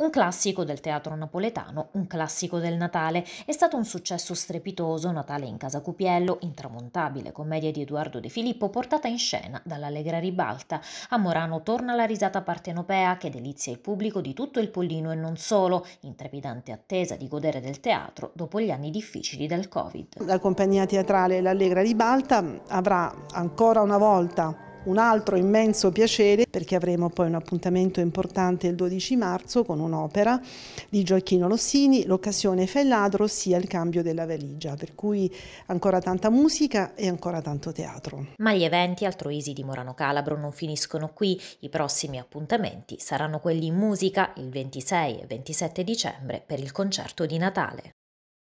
Un classico del teatro napoletano, un classico del Natale, è stato un successo strepitoso Natale in Casa Cupiello, intramontabile commedia di Edoardo De Filippo portata in scena dall'Allegra Ribalta. A Morano torna la risata partenopea che delizia il pubblico di tutto il Pollino e non solo, in trepidante attesa di godere del teatro dopo gli anni difficili del Covid. La compagnia teatrale L'Allegra Ribalta avrà ancora una volta un altro immenso piacere perché avremo poi un appuntamento importante il 12 marzo con un'opera di Gioacchino Lossini, L'occasione fa il ladro, ossia il cambio della valigia, per cui ancora tanta musica e ancora tanto teatro. Ma gli eventi altruisi di Morano Calabro non finiscono qui, i prossimi appuntamenti saranno quelli in musica il 26 e 27 dicembre per il concerto di Natale.